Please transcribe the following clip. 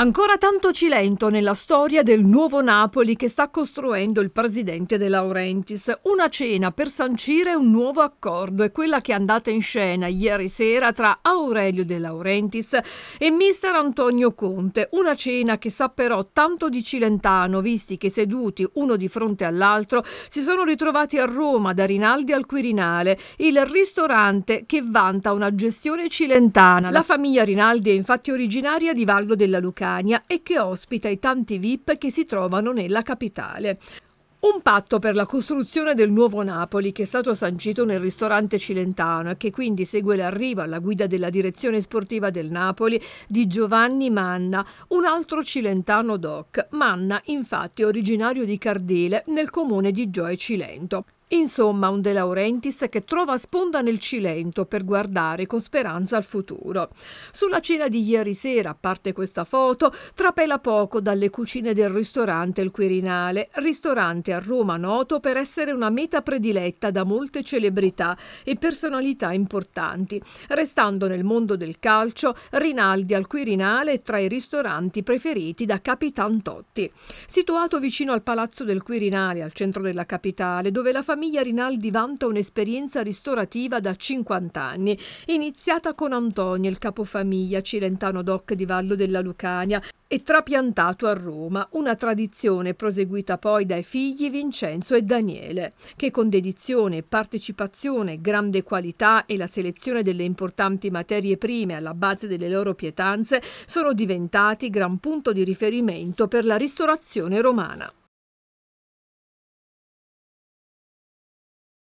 Ancora tanto Cilento nella storia del nuovo Napoli che sta costruendo il presidente De Laurentiis. Una cena per sancire un nuovo accordo è quella che è andata in scena ieri sera tra Aurelio De Laurentiis e mister Antonio Conte. Una cena che sa però tanto di Cilentano, visti che seduti uno di fronte all'altro si sono ritrovati a Roma, da Rinaldi al Quirinale, il ristorante che vanta una gestione cilentana. La famiglia Rinaldi è infatti originaria di Vallo della Lucana Catania e che ospita i tanti VIP che si trovano nella capitale. Un patto per la costruzione del nuovo Napoli che è stato sancito nel ristorante Cilentano e che quindi segue l'arrivo alla guida della direzione sportiva del Napoli di Giovanni Manna, un altro cilentano doc. Manna, infatti, originario di Cardile, nel comune di Gioia Cilento. Insomma, un De Laurentiis che trova sponda nel Cilento per guardare con speranza al futuro. Sulla cena di ieri sera, a parte questa foto, trapela poco dalle cucine del ristorante Il Quirinale, ristorante a Roma noto per essere una meta prediletta da molte celebrità e personalità importanti. Restando nel mondo del calcio, Rinaldi al Quirinale è tra i ristoranti preferiti da Capitan Totti. Situato vicino al Palazzo del Quirinale, al centro della capitale, dove la famiglia famiglia Rinaldi vanta un'esperienza ristorativa da 50 anni, iniziata con Antonio, il capofamiglia cilentano doc di Vallo della Lucania, e trapiantato a Roma, una tradizione proseguita poi dai figli Vincenzo e Daniele, che con dedizione, partecipazione, grande qualità e la selezione delle importanti materie prime alla base delle loro pietanze sono diventati gran punto di riferimento per la ristorazione romana.